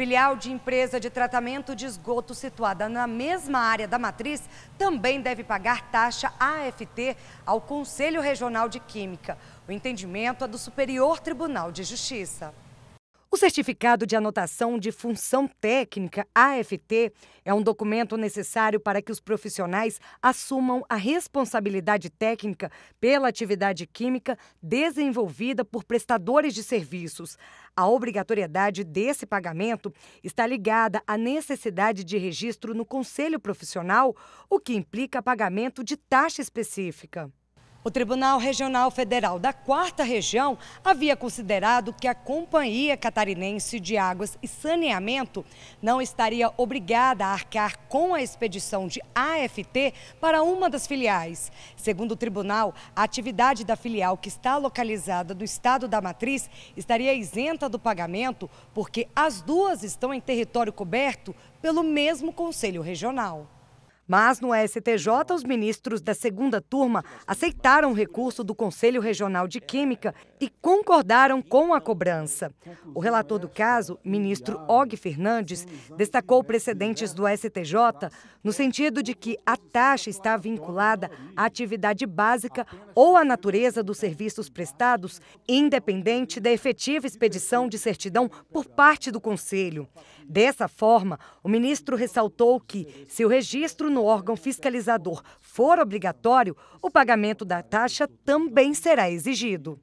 Filial de empresa de tratamento de esgoto situada na mesma área da matriz também deve pagar taxa AFT ao Conselho Regional de Química. O entendimento é do Superior Tribunal de Justiça. O Certificado de Anotação de Função Técnica, AFT, é um documento necessário para que os profissionais assumam a responsabilidade técnica pela atividade química desenvolvida por prestadores de serviços. A obrigatoriedade desse pagamento está ligada à necessidade de registro no Conselho Profissional, o que implica pagamento de taxa específica. O Tribunal Regional Federal da Quarta Região havia considerado que a Companhia Catarinense de Águas e Saneamento não estaria obrigada a arcar com a expedição de AFT para uma das filiais. Segundo o tribunal, a atividade da filial que está localizada no estado da matriz estaria isenta do pagamento porque as duas estão em território coberto pelo mesmo Conselho Regional. Mas no STJ, os ministros da segunda turma aceitaram o recurso do Conselho Regional de Química e concordaram com a cobrança. O relator do caso, ministro Og Fernandes, destacou precedentes do STJ no sentido de que a taxa está vinculada à atividade básica ou à natureza dos serviços prestados, independente da efetiva expedição de certidão por parte do Conselho. Dessa forma, o ministro ressaltou que, se o registro no no órgão fiscalizador for obrigatório, o pagamento da taxa também será exigido.